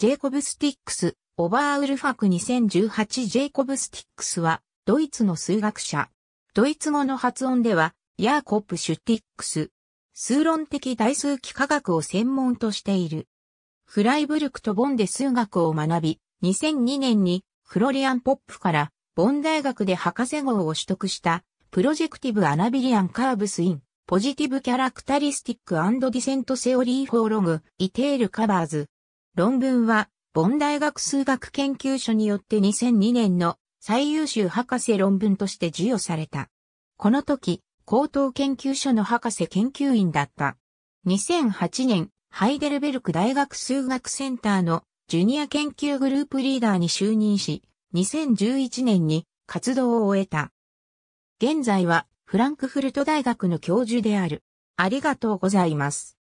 ジェイコブ・スティックス、オバーウルファク2018ジェイコブ・スティックスは、ドイツの数学者。ドイツ語の発音では、ヤーコップ・シュティックス。数論的代数幾何学を専門としている。フライブルクとボンで数学を学び、2002年にフロリアン・ポップからボン大学で博士号を取得したプロジェクティブ・アナビリアン・カーブス・イン、ポジティブ・キャラクタリスティック・ディセント・セオリー・フォーログ、イテール・カバーズ、論文は、ボン大学数学研究所によって2002年の最優秀博士論文として授与された。この時、高等研究所の博士研究員だった。2008年、ハイデルベルク大学数学センターのジュニア研究グループリーダーに就任し、2011年に活動を終えた。現在はフランクフルト大学の教授である。ありがとうございます。